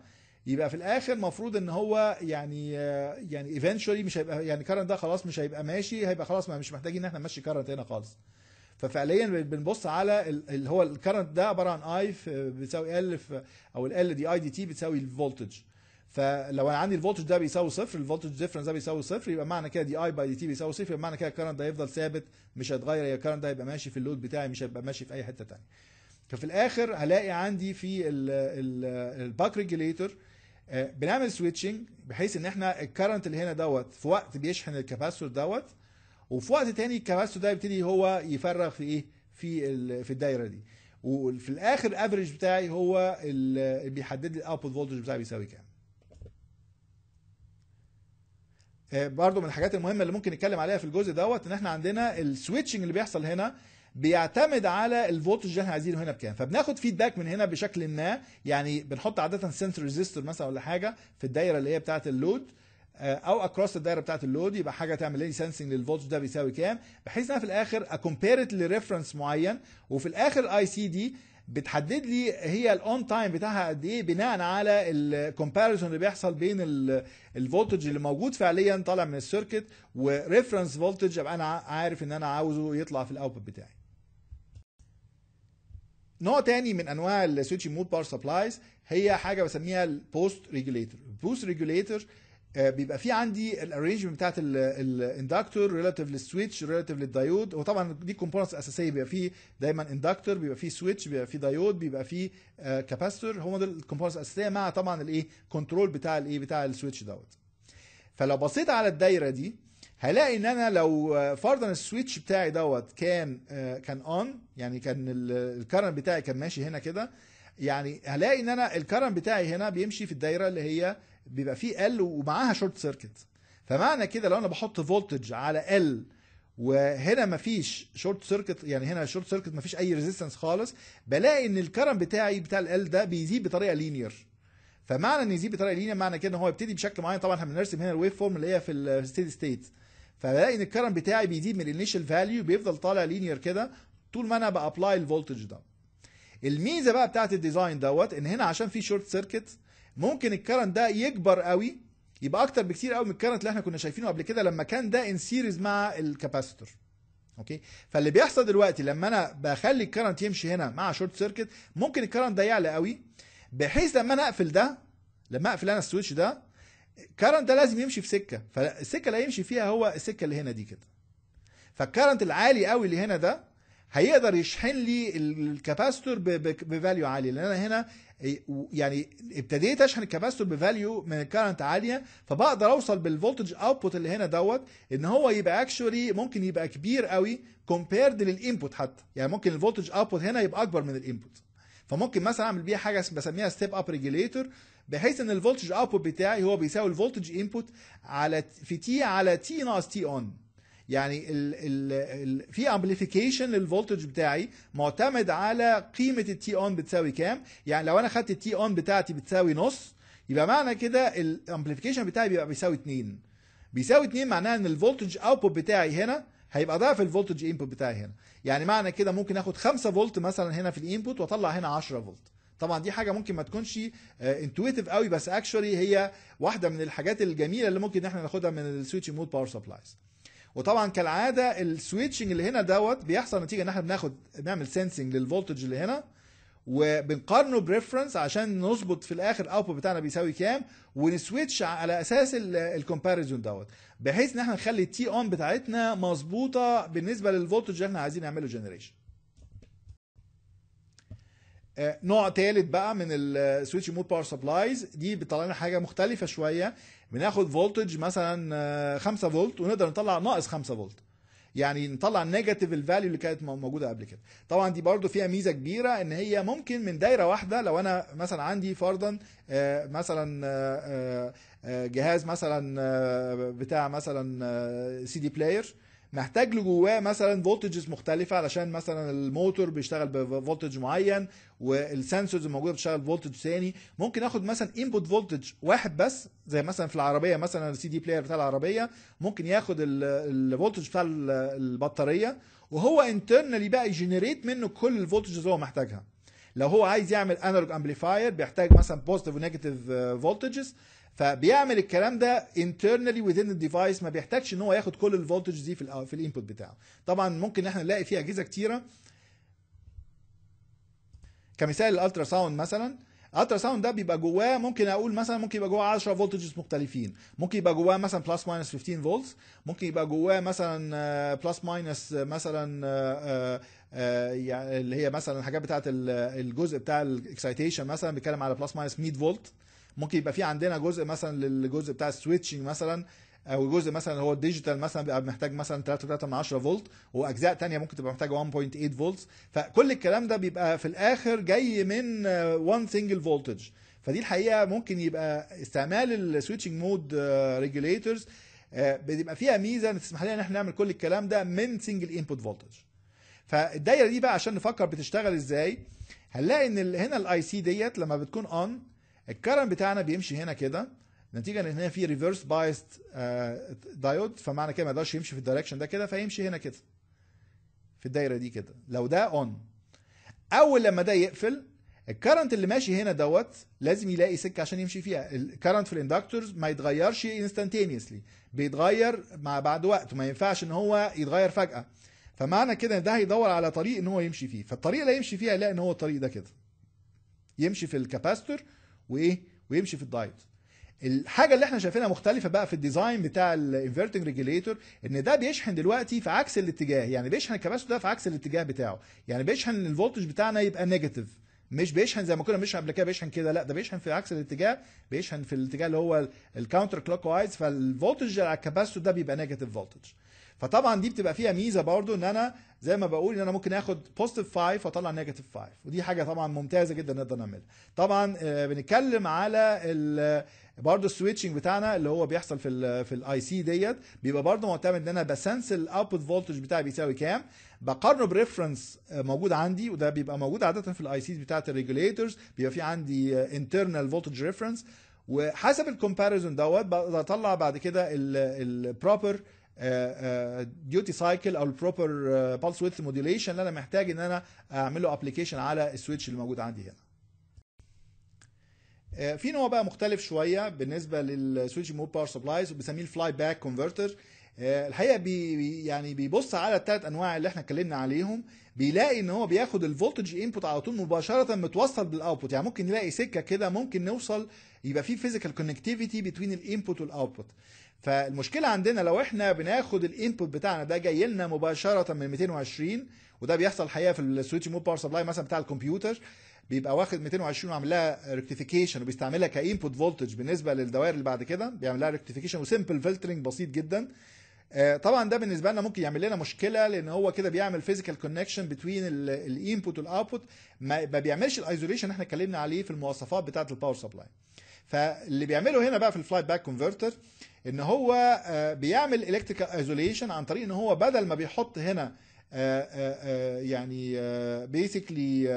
يبقى في الاخر المفروض ان هو يعني آه، يعني ايفينشولي مش هيبقى يعني كارنت ده خلاص مش هيبقى ماشي هيبقى خلاص ما مش محتاجين ان احنا نمشي كارنت هنا خالص ففعليا بنبص على اللي هو الكرنت ده عباره عن اي بتساوي ال او ال دي اي دي تي بتساوي الفولتج فلو انا عندي الفولتج ده بيساوي صفر الفولتج ديفرنس ده بيساوي صفر يبقى معنى كده دي اي باي دي تي بيساوي صفر يبقى معنى كده الكرنت ده هيفضل ثابت مش هيتغير هي الكرنت ده هيبقى ماشي في اللود بتاعي مش هيبقى ماشي في اي حته ثانيه ففي الاخر هلاقي عندي في الباك ريجوليتور آه، بنعمل سويتشنج بحيث ان احنا الكرنت اللي هنا دوت في وقت بيشحن الكباستور دوت وفي وقت تاني الكباستور ده يبتدي هو يفرغ في ايه في في الدايره دي وفي الاخر الافريج بتاعي هو اللي بيحدد لي الاوتبوت فولتج بتاعي بيساوي كام آه، برضو من الحاجات المهمه اللي ممكن نتكلم عليها في الجزء دوت ان احنا عندنا السويتشنج اللي بيحصل هنا بيعتمد على الفولتج اللي احنا عايزينه هنا بكام فبناخد فيدباك من هنا بشكل ما يعني بنحط عاده سنسور ريزيستور مثلا ولا حاجه في الدايره اللي هي بتاعه اللود آه، او اكروس الدايره بتاعه اللود يبقى حاجه تعمل لي سنسنج للفولتج ده بيساوي كام بحيث انا في الاخر اكومبير لريفرنس معين وفي الاخر الاي سي دي بتحدد لي هي الاون تايم بتاعها قد ايه بناء على الكومباريزون اللي بيحصل بين الفولتج اللي موجود فعليا طالع من السيركت وريفرنس فولتج ابقى انا عارف ان انا عاوزه يطلع في الاوتبوت بتاعي نوع تاني من انواع السويتش مود باور سبلايز هي حاجه بسميها البوست ريجوليتور البوست ريجوليتور بيبقى في عندي الارينجمنت بتاعت الاندكتور ريلاتيف للسويتش ريلاتيف للدايود وطبعا دي كومبوننتس اساسيه بيبقى فيه دايما اندكتور بيبقى فيه سويتش بيبقى فيه دايود بيبقى فيه كاباستور هم دول الكومبوننتس الاساسيه مع طبعا الايه كنترول بتاع الايه بتاع السويتش دوت فلو بصيت على الدايره دي هلاقي ان انا لو فرضا السويتش بتاعي دوت كان آه، كان اون يعني كان الكرن بتاعي كان ماشي هنا كده يعني هلاقي ان انا الكرن بتاعي هنا بيمشي في الدايره اللي هي بيبقى فيه ال ومعاها شورت سيركت فمعنى كده لو انا بحط فولتج على ال وهنا مفيش شورت سيركت يعني هنا شورت سيركت مفيش اي ريزيستنس خالص بلاقي ان الكرن بتاعي بتاع ال ده بيزيد بطريقه لينير فمعنى ان يزيد بطريقه لينير معنى كده ان هو يبتدي بشكل معين طبعا احنا بنرسم هنا الويف فورم اللي هي في الستيدي ستيت فبلاقي ان الكرنت بتاعي بيزيد من الانيشال فاليو بيفضل طالع لينير كده طول ما انا بابلاي الفولتج ده الميزه بقى بتاعت الديزاين دوت ان هنا عشان في شورت سيركت ممكن الكرنت ده يكبر قوي يبقى اكتر بكتير قوي من الكرنت اللي احنا كنا شايفينه قبل كده لما كان ده ان سيريز مع الكاباسيتور اوكي فاللي بيحصل دلوقتي لما انا بخلي الكرنت يمشي هنا مع شورت سيركت ممكن الكرنت ده يعلى قوي بحيث لما انا اقفل ده لما اقفل انا السويتش ده الكرنت ده لازم يمشي في سكه فالسكه اللي هيمشي فيها هو السكه اللي هنا دي كده فالكرنت العالي قوي اللي هنا ده هيقدر يشحن لي الكاباستور بفاليو عاليه لان انا هنا يعني ابتديت اشحن الكاباستور بفاليو من الكرنت عاليه فبقدر اوصل بالفولتج اوتبوت اللي هنا دوت ان هو يبقى اكشولي ممكن يبقى كبير قوي كومبيرد للانبوت حتى يعني ممكن الفولتج اوتبوت هنا يبقى اكبر من الانبوت فممكن مثلا اعمل بيها حاجه بسميها ستيب اب ريجليتور بحيث ان الفولتج اوتبوت بتاعي هو بيساوي الفولتج انبوت على في تي على تي ناقص تي اون يعني ال ال ال في امبليفيكيشن للفولتج بتاعي معتمد على قيمه التي اون بتساوي كام يعني لو انا خدت التي اون بتاعتي بتساوي نص يبقى معنى كده الامبليفيكيشن بتاعي بيبقى بيساوي 2 بيساوي 2 معناها ان الفولتج اوتبوت بتاعي هنا هيبقى ضعف الفولتج انبوت بتاعي هنا يعني معنى كده ممكن اخد 5 فولت مثلا هنا في الانبوت واطلع هنا 10 فولت طبعا دي حاجه ممكن ما تكونش انتويتيف آه، قوي بس اكشولي هي واحده من الحاجات الجميله اللي ممكن احنا ناخدها من السويتش مود باور سبلايز وطبعا كالعاده السويتشنج اللي هنا دوت بيحصل نتيجه ان احنا بناخد نعمل سنسنج للفولتج اللي هنا وبنقارنه بريفرنس عشان نظبط في الاخر الاوتبوت بتاعنا بيساوي كام ونسويتش على اساس الكومباريزون دوت بحيث ان احنا نخلي التي اون بتاعتنا مظبوطه بالنسبه للفولتج اللي احنا عايزين نعمله جنريشن آه، نوع ثالث بقى من السويتش مود باور سبلايز دي بتطلع لنا حاجه مختلفه شويه بناخد فولتج مثلا 5 آه، فولت ونقدر نطلع ناقص 5 فولت يعني نطلع النيجاتيف الفاليو اللي كانت موجوده قبل كده طبعا دي برضو فيها ميزه كبيره ان هي ممكن من دايره واحده لو انا مثلا عندي فرضا آه، مثلا جهاز مثلا بتاع مثلا سي دي بلاير محتاج له جواه مثلا فولتجز مختلفه علشان مثلا الموتور بيشتغل بفولتج معين والسنسورز الموجوده بتشتغل فولتج ثاني ممكن اخد مثلا انبوت فولتج واحد بس زي مثلا في العربيه مثلا السي دي بلاير بتاع العربيه ممكن ياخد الفولتج بتاع البطاريه وهو انترنالي بقى يجنريت منه كل الفولتجز اللي هو محتاجها لو هو عايز يعمل انالوج امبليفاير بيحتاج مثلا بوزيتيف ونيجاتيف فولتجز فبيعمل الكلام ده internally within the device ما بيحتاجش ان هو ياخد كل الفولتج دي في في الانبوت بتاعه طبعا ممكن احنا نلاقي فيه اجهزه كتيره كمثال الالترا ساوند مثلا الالترا ساوند ده بيبقى جواه ممكن اقول مثلا ممكن يبقى جواه 10 فولتجز مختلفين ممكن يبقى جواه مثلا بلس ماينس 15 فولت ممكن يبقى جواه مثلا بلس آه، ماينس آه، مثلا آه، يعني اللي هي مثلا الحاجات بتاعه الجزء بتاع الاكسايتيشن مثلا بيتكلم على بلس ماينس 100 فولت ممكن يبقى في عندنا جزء مثلا للجزء بتاع السويتشنج مثلا او جزء مثلا هو الديجيتال مثلا بيبقى محتاج مثلا 3.3 فولت واجزاء تانية ممكن تبقى محتاجه 1.8 فولت فكل الكلام ده بيبقى في الاخر جاي من 1 سنجل فولتج فدي الحقيقه ممكن يبقى استعمال السويتشنج مود ريجوليترز بيبقى فيها ميزه تسمح لنا ان احنا نعمل كل الكلام ده من سنجل انبوت فولتج فالدايره دي بقى عشان نفكر بتشتغل ازاي هنلاقي ان هنا الاي سي ديت لما بتكون اون الكرن بتاعنا بيمشي هنا كده نتيجه ان هنا في ريفرس بايست دايود فمعنى كده ما يقدرش يمشي في الدايركشن ده كده فيمشي هنا كده في الدايره دي كده لو ده اون اول لما ده يقفل الكرنت اللي ماشي هنا دوت لازم يلاقي سكه عشان يمشي فيها الكرنت في الاندكتورز ما يتغيرش انستانتينيسلي بيتغير مع بعد وقت ما ينفعش ان هو يتغير فجاه فمعنى كده ان ده هيدور على طريق ان هو يمشي فيه فالطريق اللي يمشي فيها يلاقي ان هو الطريق ده كده يمشي في الكاباستور وايه ويمشي في الدايت الحاجه اللي احنا شايفينها مختلفه بقى في الديزاين بتاع الانفيرتنج ريجوليتور ان ده بيشحن دلوقتي في عكس الاتجاه يعني بيشحن الكباسيتور ده في عكس الاتجاه بتاعه يعني بيشحن الفولتج بتاعنا يبقى نيجاتيف مش بيشحن زي ما كنا بنشحن قبل كده بيشحن كده لا ده بيشحن في عكس الاتجاه بيشحن في الاتجاه اللي هو الكاونتر كلوك وايز فالفولتج على الكباسيتور ده بيبقى نيجاتيف فولتج فطبعا دي بتبقى فيها ميزه برضو ان انا زي ما بقول ان انا ممكن اخد بوزيتيف 5 واطلع نيجاتيف 5 ودي حاجه طبعا ممتازه جدا نقدر نعملها طبعا آه، بنتكلم على برضه السويتشنج بتاعنا اللي هو بيحصل في الـ في الاي سي ديت بيبقى برضه معتمد ان انا بسنس الاوتبوت فولتج بتاعي بيساوي كام بقارنه بريفرنس آه، موجود عندي وده بيبقى موجود عاده في الاي سيز بتاعت الريجوليتورز بيبقى في عندي انترنال فولتج ريفرنس وحسب الكومباريزون دوت بقدر اطلع بعد كده البروبر ديوتي آه، سايكل آه، او البروبر بالس ويدث موديوليشن اللي انا محتاج ان انا اعمله ابلكيشن على السويتش اللي موجود عندي هنا آه، في نوع بقى مختلف شويه بالنسبه للسويتش مود باور سبلايز وبنسميه الفلاي باك كونفرتر الحقيقه بي يعني بيبص على الثلاث انواع اللي احنا اتكلمنا عليهم بيلاقي ان هو بياخد الفولتج انبوت على طول مباشره متوصل بالاوتبوت يعني ممكن يلاقي سكه كده ممكن نوصل يبقى في فيزيكال كونكتيفيتي بين الانبوت والاوتبوت فالمشكله عندنا لو احنا بناخد الانبوت بتاعنا ده جاي لنا مباشره من 220 وده بيحصل الحقيقه في السويتش مود باور سبلاي مثلا بتاع الكمبيوتر بيبقى واخد 220 وعامل لها ريكتيفيكيشن وبيستعملها كانبوت فولتج بالنسبه للدوائر اللي بعد كده بيعمل لها ريكتيفيكيشن وسمبل فلترنج بسيط جدا آه، طبعا ده بالنسبه لنا ممكن يعمل لنا مشكله لان هو كده بيعمل فيزيكال كونكشن بتوين الانبوت والاوتبوت ما بيعملش الايزوليشن احنا اتكلمنا عليه في المواصفات بتاعه الباور سبلاي فاللي بيعمله هنا بقى في الفلايت باك كونفرتر ان هو آه، بيعمل الكتريكال ايزوليشن عن طريق ان هو بدل ما بيحط هنا آه، آه، يعني بيسكلي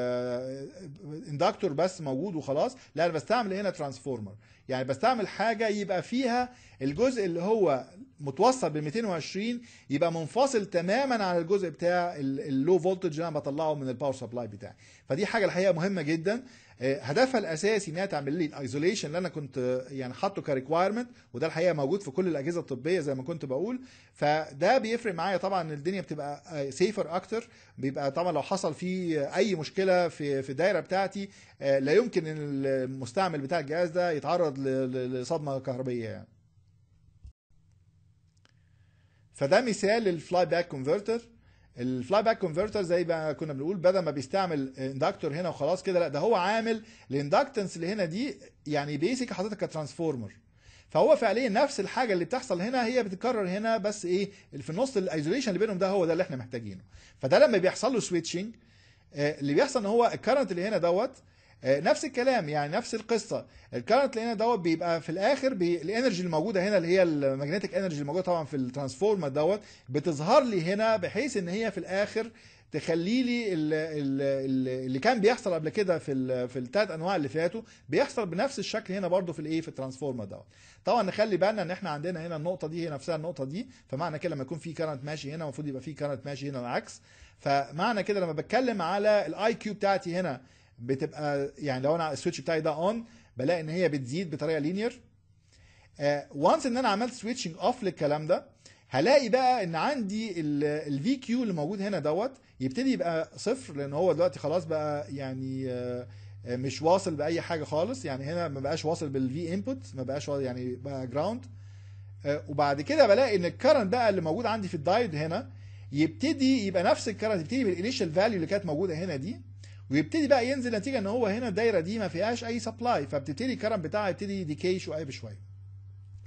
اندكتور بس موجود وخلاص لا انا بستعمل هنا ترانسفورمر يعني بستعمل حاجه يبقى فيها الجزء اللي هو متوصل ب 220 يبقى منفصل تماما عن الجزء بتاع اللو فولتج اللي انا بطلعه من الباور سبلاي بتاعي فدي حاجه الحقيقه مهمه جدا آه، هدفها الاساسي انها تعمل لي الايزوليشن اللي انا كنت يعني حاطه كريكوايرمنت وده الحقيقه موجود في كل الاجهزه الطبيه زي ما كنت بقول فده بيفرق معايا طبعا الدنيا بتبقى سيفر آه، اكتر بيبقى طبعا لو حصل في اي مشكله في في الدايره بتاعتي آه، لا يمكن ان المستعمل بتاع الجهاز ده يتعرض لصدمه كهربيه يعني فده مثال للفلاي باك كونفرتر الفلاي باك كونفرتر زي ما كنا بنقول بدل ما بيستعمل اندكتور هنا وخلاص كده لا ده هو عامل الاندكتنس اللي هنا دي يعني بيسك حاططها كترانسفورمر فهو فعليا نفس الحاجه اللي بتحصل هنا هي بتتكرر هنا بس ايه في النص الايزوليشن اللي بينهم ده هو ده اللي احنا محتاجينه فده لما بيحصل له سويتشنج آه، اللي بيحصل ان هو الكرنت اللي هنا دوت آه، نفس الكلام يعني نفس القصه الكارنت هنا دوت بيبقى في الاخر بي... الانرجي الموجوده هنا اللي هي الماجنتيك انرجي الموجوده طبعا في الترانسفورمر دوت بتظهر لي هنا بحيث ان هي في الاخر تخلي لي اللي كان بيحصل قبل كده في في الثلاث انواع اللي فاتوا بيحصل بنفس الشكل هنا برضو في الايه في الترانسفورمر دوت طبعا نخلي بالنا ان احنا عندنا هنا النقطه دي هي نفسها النقطه دي فمعنى كده لما يكون في كارنت ماشي هنا المفروض يبقى في كارنت ماشي هنا العكس فمعنى كده لما بتكلم على الاي كيو بتاعتي هنا بتبقى يعني لو انا السويتش بتاعي ده اون بلاقي ان هي بتزيد بطريقه لينير وانس آه، ان انا عملت سويتشنج اوف للكلام ده هلاقي بقى ان عندي الفي كيو اللي موجود هنا دوت يبتدي يبقى صفر لان هو دلوقتي خلاص بقى يعني آه، مش واصل باي حاجه خالص يعني هنا ما بقاش واصل بالفي انبوت ما بقاش يعني بقى جراوند آه، وبعد كده بلاقي ان الكرنت بقى اللي موجود عندي في الدايد هنا يبتدي يبقى نفس الكرنت يبتدي بالانيشال فاليو اللي كانت موجوده هنا دي ويبتدي بقى ينزل نتيجه ان هو هنا الدايره دي ما فيهاش اي سبلاي فبتبتدي الكرنت بتاعها يبتدي ديكي شويه بشويه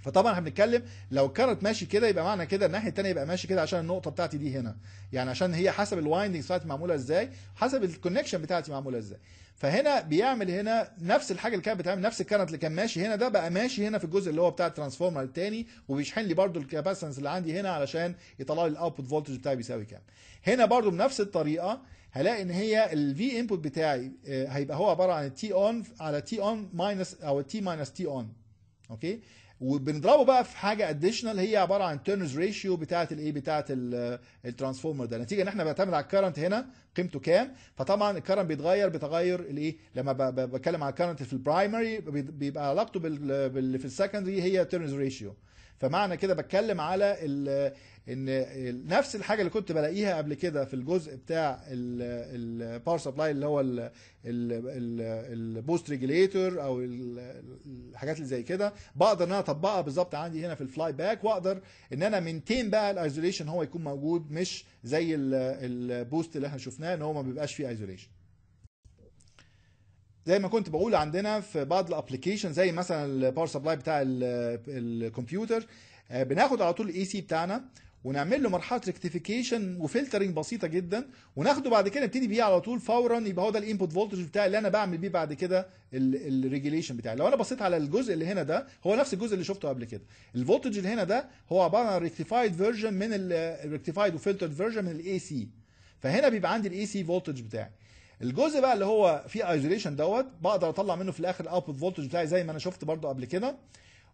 فطبعا احنا بنتكلم لو الكرنت ماشي كده يبقى معنى كده الناحيه الثانيه يبقى ماشي كده عشان النقطه بتاعتي دي هنا يعني عشان هي حسب الوايندنج بتاعتي معموله ازاي حسب الكونكشن بتاعتي معموله ازاي فهنا بيعمل هنا نفس الحاجه اللي كانت بتعمل نفس الكارنت اللي كان ماشي هنا ده بقى ماشي هنا في الجزء اللي هو بتاع الترانسفورمر الثاني وبيشحن لي برده الكاباسنس اللي عندي هنا علشان يطلع لي الاوتبوت فولتج بتاعي بيساوي كام هنا برده بنفس الطريقه هلاقي ان هي الفي انبوت بتاعي آه، هيبقى هو عباره عن تي اون على تي اون ماينس او تي ماينس تي اون اوكي وبنضربه بقى في حاجه اديشنال هي عباره عن تيرنز ريشيو بتاعه الايه بتاعه الترانسفورمر آه، ده نتيجه ان احنا بنعتمد على الكرنت هنا قيمته كام فطبعا الكرنت بيتغير بتغير الايه لما بتكلم على الكرنت في البرايمري بيبقى علاقته آه، باللي في السكندري هي تيرنز ريشيو فمعنى كده بتكلم على ان نفس الحاجه اللي كنت بلاقيها قبل كده في الجزء بتاع الباور سبلاي اللي هو البوست ريجليتور او الحاجات اللي زي كده بقدر ان انا اطبقها بالظبط عندي هنا في الفلاي باك واقدر ان انا منتين بقى الايزوليشن هو يكون موجود مش زي البوست اللي احنا شفناه ان هو ما بيبقاش فيه ايزوليشن زي ما كنت بقول عندنا في بعض الابلكيشن زي مثلا الباور سبلاي بتاع الكمبيوتر آه، بناخد على طول الاي سي بتاعنا ونعمل له مرحله ريكتيفيكيشن وفلترنج بسيطه جدا وناخده بعد كده نبتدي بيه على طول فورا يبقى هو ده الانبوت فولتج بتاعي اللي انا بعمل بيه بعد كده الريجيليشن بتاعي لو انا بصيت على الجزء اللي هنا ده هو نفس الجزء اللي شفته قبل كده الفولتج اللي هنا ده هو عباره عن ريكتيفايد فيرجن من الريكتيفايد آه، وفلترد فيرجن من الاي سي فهنا بيبقى عندي الاي سي فولتج بتاعي الجزء بقى اللي هو فيه ايزوليشن دوت بقدر اطلع منه في الاخر الاوتبوت فولتج بتاعي زي ما انا شفت برده قبل كده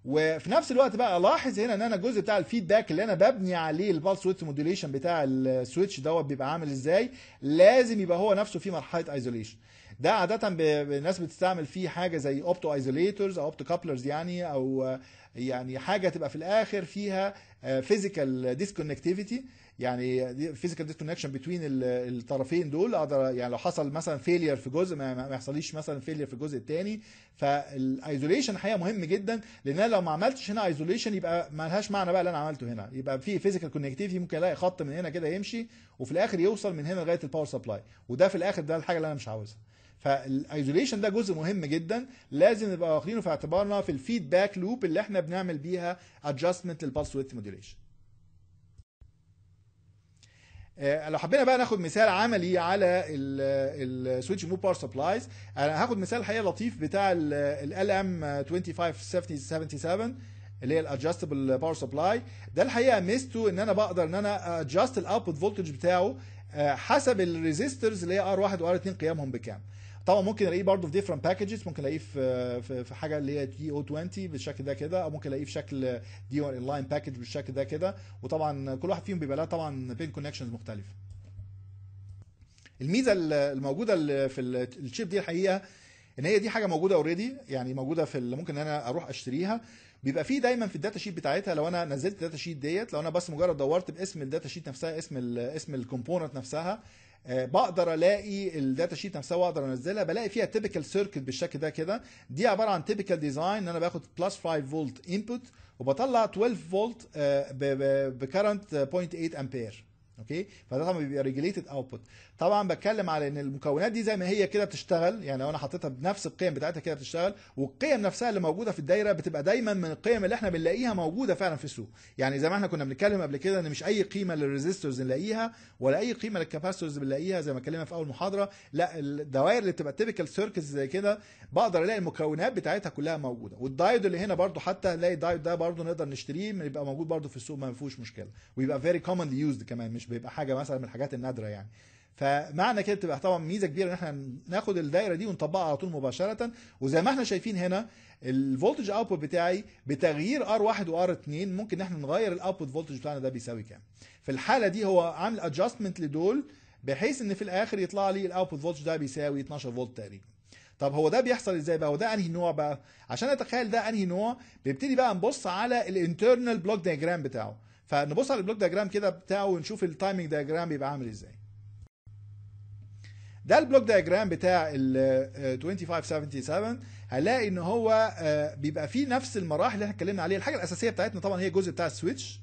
وفي نفس الوقت بقى الاحظ هنا ان انا الجزء بتاع الفيدباك اللي انا ببني عليه البالس ويت موديوليشن بتاع السويتش دوت بيبقى عامل ازاي لازم يبقى هو نفسه في مرحله ايزوليشن ده عاده الناس بتستعمل فيه حاجه زي اوبتو ايزوليتورز او اوبتو كابلرز يعني او يعني حاجه تبقى في الاخر فيها فيزيكال آه، ديسكونكتيفيتي يعني فيزيكال ديسكونكشن بتوين الطرفين دول اقدر يعني لو حصل مثلا فيلير في جزء ما يحصليش مثلا فيلير في الجزء الثاني فالايزوليشن حقيقه مهم جدا لان انا لو ما عملتش هنا ايزوليشن يبقى ما لهاش معنى بقى اللي انا عملته هنا يبقى في فيزيكال كونكتيفيتي ممكن الاقي خط من هنا كده يمشي وفي الاخر يوصل من هنا لغايه الباور سبلاي وده في الاخر ده الحاجه اللي انا مش عاوزها فالايزوليشن ده جزء مهم جدا لازم نبقى واخدينه في اعتبارنا في الفيدباك لوب اللي احنا بنعمل بيها ادجستمنت للبلس ويث موديوليشن آه، لو حبينا بقى ناخد مثال عملي على السويتش موف باور سبلايز انا هاخد مثال حقيقه لطيف بتاع ال ال ام 2577 اللي هي الادجستبل باور سبلاي ده الحقيقه ميزته ان انا بقدر ان انا ادجست الاوتبوت فولتج بتاعه آه، حسب الريزيسترز اللي هي ار1 وار2 قيامهم بكام طبعا ممكن الاقيه برضه في ديفرنت باكجز ممكن الاقيه في في حاجه اللي هي دي او 20 بالشكل ده كده او ممكن الاقيه في شكل دي او لاين باكج بالشكل ده كده وطبعا كل واحد فيهم بيبقى له طبعا بين كونكشنز مختلفه الميزه الموجوده في الشيب دي الحقيقه ان هي دي حاجه موجوده اوريدي يعني موجوده في ممكن انا اروح اشتريها بيبقى فيه دايما في الداتا شيت بتاعتها لو انا نزلت الداتا شيت ديت لو انا بس مجرد دورت باسم الداتا شيت نفسها اسم الـ اسم الكومبوننت نفسها آه، بقدر الاقي الداتا شيت نفسها واقدر انزلها بلاقي فيها تيبيكال سيركت بالشكل ده كده دي عباره عن تيبيكال ديزاين ان انا باخد بلس 5 فولت انبوت وبطلع 12 فولت بكرنت 0.8 امبير اوكي فده طبعا بيبقى ريجليتد اوتبوت طبعا بتكلم على ان المكونات دي زي ما هي كده بتشتغل يعني لو انا حطيتها بنفس القيم بتاعتها كده بتشتغل والقيم نفسها اللي موجوده في الدايره بتبقى دايما من القيم اللي احنا بنلاقيها موجوده فعلا في السوق يعني زي ما احنا كنا بنتكلم قبل كده ان مش اي قيمه للريزيستورز نلاقيها ولا اي قيمه للكاباسيتورز بنلاقيها زي ما اتكلمنا في اول محاضره لا الدوائر اللي بتبقى تيبيكال سيركتس زي كده بقدر الاقي المكونات بتاعتها كلها موجوده والدايود اللي هنا برده حتى الاقي الدايود ده برده نقدر نشتريه يبقى موجود برده في السوق ما فيهوش مشكله ويبقى فيري كومنلي يوزد كمان مش بيبقى حاجه مثلا من الحاجات النادره يعني فمعنى كده تبقى طبعا ميزه كبيره ان احنا ناخد الدايره دي ونطبقها على طول مباشره وزي ما احنا شايفين هنا الفولتج اوتبوت بتاعي بتغيير ار 1 وار 2 ممكن ان احنا نغير الاوتبوت فولتج بتاعنا ده بيساوي كام في الحاله دي هو عامل ادجستمنت لدول بحيث ان في الاخر يطلع لي الاوتبوت فولتج ده بيساوي 12 فولت تقريبا طب هو ده بيحصل ازاي بقى وده انهي نوع بقى عشان اتخيل ده انهي نوع بيبتدي بقى نبص على الانترنال بلوك دياجرام بتاعه فنبص على البلوك دياجرام كده بتاعه ونشوف التايمنج دياجرام بيبقى عامل ازاي ده البلوك دياجرام بتاع ال 2577 هنلاقي ان هو آه، بيبقى فيه نفس المراحل اللي احنا اتكلمنا عليها الحاجه الاساسيه بتاعتنا طبعا هي الجزء بتاع السويتش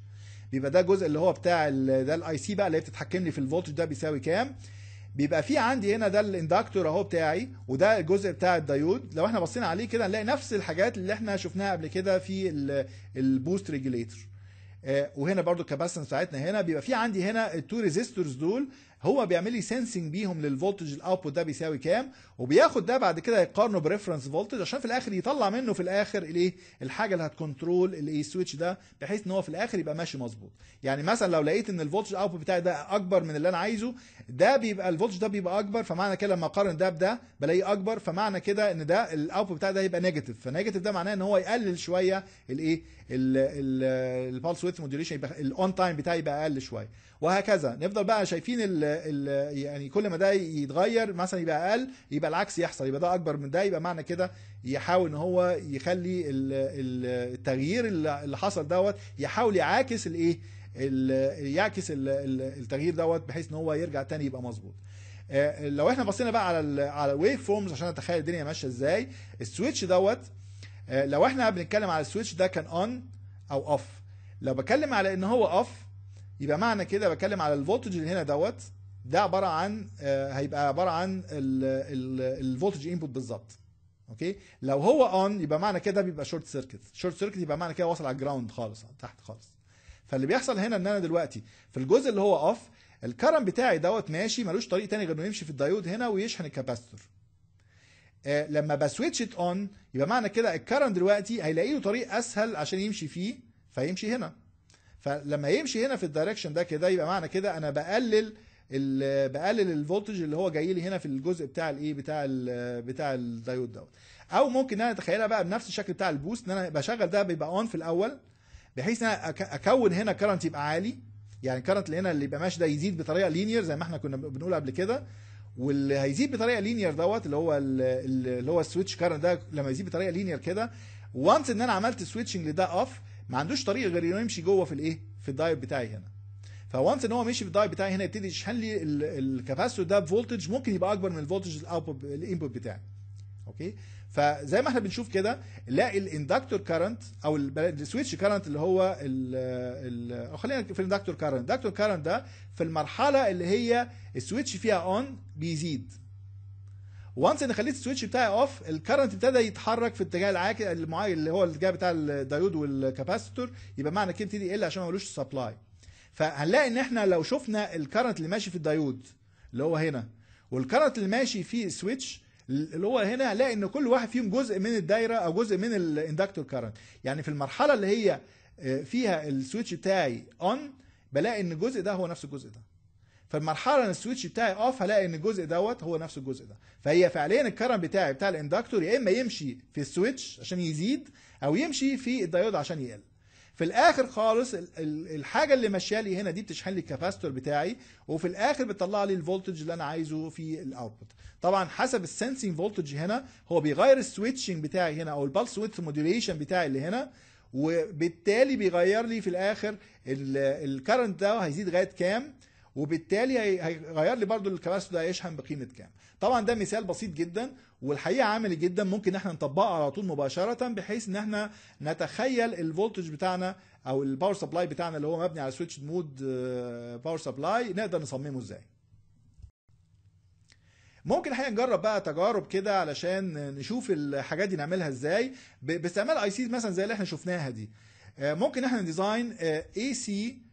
بيبقى ده الجزء اللي هو بتاع ده الاي سي بقى اللي بتتحكم لي في الفولتج ده بيساوي كام بيبقى في عندي هنا ده الاندكتور اهو بتاعي وده الجزء بتاع الدايود لو احنا بصينا عليه كده هنلاقي نفس الحاجات اللي احنا شفناها قبل كده في البوست ريجوليتور آه، وهنا برضو الكباسنس ساعتنا هنا بيبقى في عندي هنا التو ريزيستورز دول هو بيعمل لي سنسنج بيهم للفولتج الاوتبوت ده بيساوي كام وبياخد ده بعد كده يقارنه بريفرنس فولتج عشان في الاخر يطلع منه في الاخر الايه الحاجه اللي هتكنترول الايه سويتش ده بحيث ان هو في الاخر يبقى ماشي مظبوط يعني مثلا لو لقيت ان الفولتج الاوتبوت بتاعي ده اكبر من اللي انا عايزه ده بيبقى الفولتج ده بيبقى اكبر فمعنى كده لما اقارن ده بده بلاقيه اكبر فمعنى كده ان ده الاوتبوت بتاعي ده هيبقى نيجاتيف فنيجاتيف ده معناه ان هو يقلل شويه الايه البالس ويدث موديوليشن يبقى الاون تايم بتاعي يبقى اقل شويه وهكذا نفضل بقى شايفين ال ال يعني كل ما ده يتغير مثلا يبقى اقل يبقى العكس يحصل يبقى ده اكبر من ده يبقى معنى كده يحاول ان هو يخلي التغيير اللي حصل دوت يحاول يعاكس الايه يعكس التغيير دوت بحيث ان هو يرجع تاني يبقى مظبوط آه، لو احنا بصينا بقى على الـ على الويف فورمز عشان اتخيل الدنيا ماشيه ازاي السويتش دوت آه، لو احنا بنتكلم على السويتش ده كان اون او اوف لو بتكلم على ان هو اوف يبقى معنى كده بتكلم على الفولتج اللي هنا دوت ده عباره عن آه، هيبقى عباره عن الفولتج انبوت بالظبط اوكي لو هو اون يبقى معنى كده بيبقى شورت سيركت شورت سيركت يبقى معنى كده وصل على الجراوند خالص تحت خالص فاللي بيحصل هنا ان انا دلوقتي في الجزء اللي هو اوف الكرم بتاعي دوت ماشي ملوش طريق تاني غير انه يمشي في الدايود هنا ويشحن الكاباستور آه، لما بسويتش ات اون يبقى معنى كده الكرم دلوقتي هيلاقي له طريق اسهل عشان يمشي فيه فيمشي هنا فلما يمشي هنا في الدايركشن ده كده يبقى معنى كده انا بقلل بقلل الفولتج اللي هو جاي لي هنا في الجزء بتاع الايه بتاع الـ بتاع الدايود دوت او ممكن انا اتخيلها بقى بنفس الشكل بتاع البوست ان انا بشغل ده بيبقى اون في الاول بحيث ان انا اكون هنا كرنت يبقى عالي يعني الكرنت اللي هنا اللي يبقى ماشي ده يزيد بطريقه لينير زي ما احنا كنا بنقول قبل كده واللي هيزيد بطريقه لينير دوت اللي هو اللي هو السويتش كرنت ده لما يزيد بطريقه لينير كده وانس ان انا عملت سويتشنج لده اوف ما عندوش طريق غير انه يمشي جوه في الايه في الدايت بتاعي هنا فوانس ان هو مشي في الدايت بتاعي هنا يبتدي يشحن لي الكاباسيتور ده بفولتج ممكن يبقى اكبر من الفولتج الاوتبوت الانبوت بتاعي اوكي فزي ما احنا بنشوف كده لا الاندكتور كارنت او السويتش كارنت اللي هو ال او خلينا في الاندكتور كارنت الاندكتور كارنت ده في المرحله اللي هي السويتش فيها اون بيزيد وانس انا خليت السويتش بتاعي اوف الكرنت ابتدى يتحرك في الاتجاه العاكس اللي هو الاتجاه بتاع الدايود والكاباسيتور يبقى معنى كده دي يقل عشان ما اقولوش سبلاي فهنلاقي ان احنا لو شفنا الكرنت اللي ماشي في الدايود اللي هو هنا والكرنت اللي ماشي في السويتش اللي هو هنا هنلاقي ان كل واحد فيهم جزء من الدايره او جزء من الاندكتور كرنت يعني في المرحله اللي هي آه، فيها السويتش بتاعي اون بلاقي ان الجزء ده هو نفس الجزء ده فالمرحله انا السويتش بتاعي اوف هلاقي ان الجزء دوت هو نفس الجزء ده فهي فعليا الكرن بتاعي بتاع الاندكتور يا اما يمشي في السويتش عشان يزيد او يمشي في الدايود عشان يقل في الاخر خالص الحاجه اللي ماشيه لي هنا دي بتشحن لي الكاباستور بتاعي وفي الاخر بتطلع لي الفولتج اللي انا عايزه في الاوتبوت طبعا حسب السنسنج فولتج هنا هو بيغير السويتشنج بتاعي هنا او البلس ويدث موديوليشن بتاعي اللي هنا وبالتالي بيغير لي في الاخر الكرنت ده هيزيد لغايه كام وبالتالي هيغير لي برضو الكباسيتور ده هيشحن بقيمه كام طبعا ده مثال بسيط جدا والحقيقه عملي جدا ممكن احنا نطبقه على طول مباشره بحيث ان احنا نتخيل الفولتج بتاعنا او الباور سبلاي بتاعنا اللي هو مبني على سويتش مود باور سبلاي نقدر نصممه ازاي ممكن الحقيقه نجرب بقى تجارب كده علشان نشوف الحاجات دي نعملها ازاي باستعمال اي سيز مثلا زي اللي احنا شفناها دي آه، ممكن احنا ديزاين اي آه، سي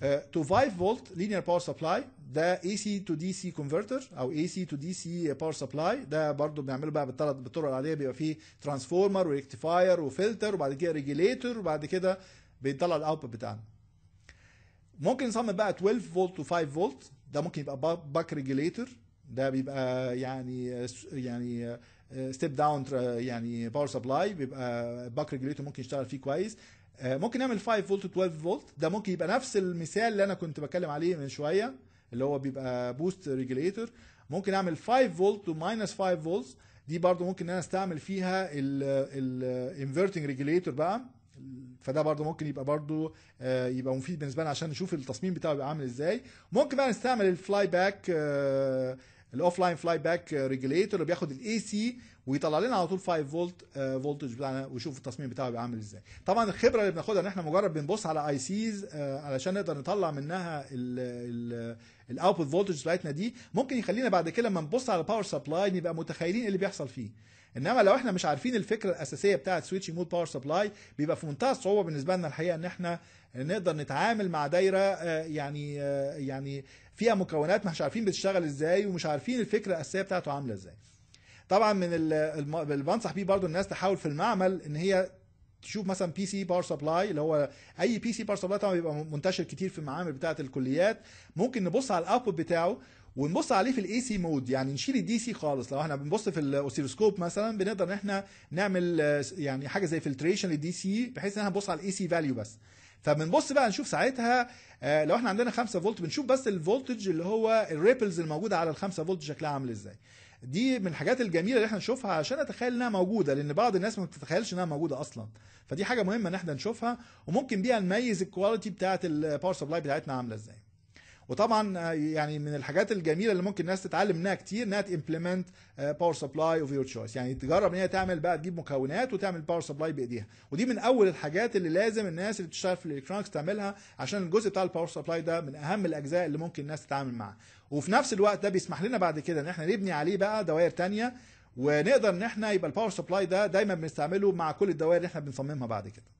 تو 5 فولت لينير باور سبلاي ده اي سي تو دي سي كونفرتر او اي سي تو دي سي باور سبلاي ده برضو بنعمله بقى بالثلاث بالطرق العاديه بيبقى فيه ترانسفورمر وريكتيفاير وفلتر وبعد كده ريجليتور وبعد كده بيطلع الاوتبوت بتاعنا ممكن نصمم بقى 12 فولت و 5 فولت ده ممكن يبقى باك ريجليتور ده بيبقى يعني يعني ستيب uh, داون يعني باور سبلاي بيبقى باك ريجليتور ممكن يشتغل فيه كويس آه، ممكن نعمل 5 فولت 12 فولت ده ممكن يبقى نفس المثال اللي انا كنت بتكلم عليه من شويه اللي هو بيبقى بوست ريجليتور ممكن اعمل 5 فولت وماينس 5 فولت دي برضو ممكن ان انا استعمل فيها الانفرتنج ريجليتور بقى فده برضو ممكن يبقى برضو آه، يبقى مفيد بالنسبه لنا عشان نشوف التصميم بتاعه يبقى عامل ازاي ممكن بقى نستعمل الفلاي باك الاوف لاين فلاي باك ريجليتور اللي بياخد الاي سي ويطلع لنا على طول 5 فولت فولتج بتاعنا ويشوف التصميم بتاعه بيعمل ازاي طبعا الخبره اللي بناخدها ان احنا مجرد بنبص على اي آه، سيز علشان نقدر نطلع منها الاوتبوت فولتج بتاعتنا دي ممكن يخلينا بعد كده لما نبص على الباور سبلاي نبقى متخيلين ايه اللي بيحصل فيه انما لو احنا مش عارفين الفكره الاساسيه بتاعه سويتش مود باور سبلاي بيبقى في منتهى الصعوبه بالنسبه لنا الحقيقه ان احنا نقدر نتعامل مع دايره آه، يعني آه، يعني فيها مكونات مش عارفين بتشتغل ازاي ومش عارفين الفكره الاساسيه بتاعته عامله ازاي طبعا من اللي بنصح بيه برضو الناس تحاول في المعمل ان هي تشوف مثلا بي سي باور سبلاي اللي هو اي بي سي باور سبلاي طبعا بيبقى منتشر كتير في المعامل بتاعه الكليات ممكن نبص على الاوتبوت بتاعه ونبص عليه في الاي سي مود يعني نشيل الدي سي خالص لو احنا بنبص في الاوسيلوسكوب مثلا بنقدر ان احنا نعمل يعني حاجه زي فلتريشن للدي سي بحيث ان احنا نبص على الاي سي فاليو بس فبنبص بقى نشوف ساعتها آه، لو احنا عندنا 5 فولت بنشوف بس الفولتج اللي هو الريبلز الموجوده على ال 5 فولت شكلها عامل ازاي دي من الحاجات الجميله اللي احنا نشوفها عشان اتخيل انها موجوده لان بعض الناس ما بتتخيلش انها موجوده اصلا فدي حاجه مهمه ان احنا نشوفها وممكن بيها نميز الكواليتي بتاعه الباور سبلاي بتاعتنا عامله ازاي وطبعا آه، يعني من الحاجات الجميله اللي ممكن الناس تتعلم منها كتير انها تمبلمنت باور سبلاي اوف يور تشويس يعني تجرب ان هي تعمل بقى تجيب مكونات وتعمل باور سبلاي بايديها ودي من اول الحاجات اللي لازم الناس اللي بتشتغل في الالكترونكس تعملها عشان الجزء بتاع الباور سبلاي ده من اهم الاجزاء اللي ممكن الناس تتعامل معاه وفي نفس الوقت ده بيسمح لنا بعد كده ان احنا نبني عليه بقى دوائر تانية ونقدر ان احنا يبقى الباور سبلاي ده دايما بنستعمله مع كل الدوائر اللي احنا بنصممها بعد كده